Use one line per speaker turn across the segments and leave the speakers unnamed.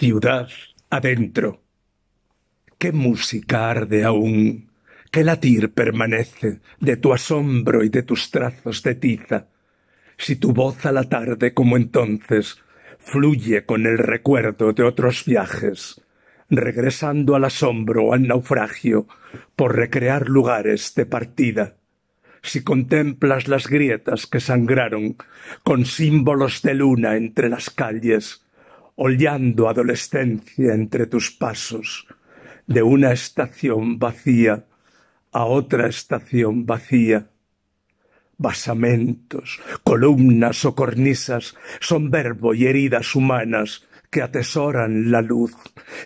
ciudad adentro. ¿Qué música arde aún? ¿Qué latir permanece de tu asombro y de tus trazos de tiza? Si tu voz a la tarde como entonces fluye con el recuerdo de otros viajes, regresando al asombro o al naufragio por recrear lugares de partida. Si contemplas las grietas que sangraron con símbolos de luna entre las calles, hollando adolescencia entre tus pasos, de una estación vacía a otra estación vacía. Basamentos, columnas o cornisas son verbo y heridas humanas que atesoran la luz,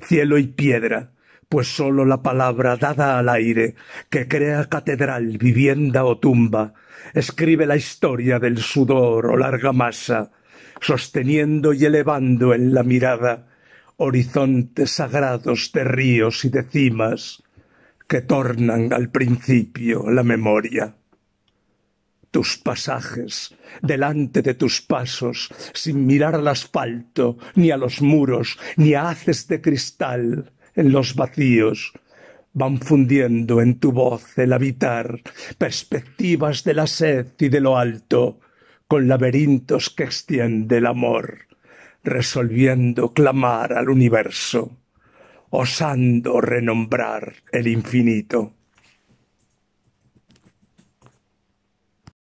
cielo y piedra, pues sólo la palabra dada al aire, que crea catedral, vivienda o tumba, escribe la historia del sudor o larga masa sosteniendo y elevando en la mirada horizontes sagrados de ríos y de cimas que tornan al principio la memoria. Tus pasajes, delante de tus pasos, sin mirar al asfalto, ni a los muros, ni a haces de cristal en los vacíos, van fundiendo en tu voz el habitar perspectivas de la sed y de lo alto, con laberintos que extiende el amor, resolviendo clamar al universo, osando renombrar el infinito.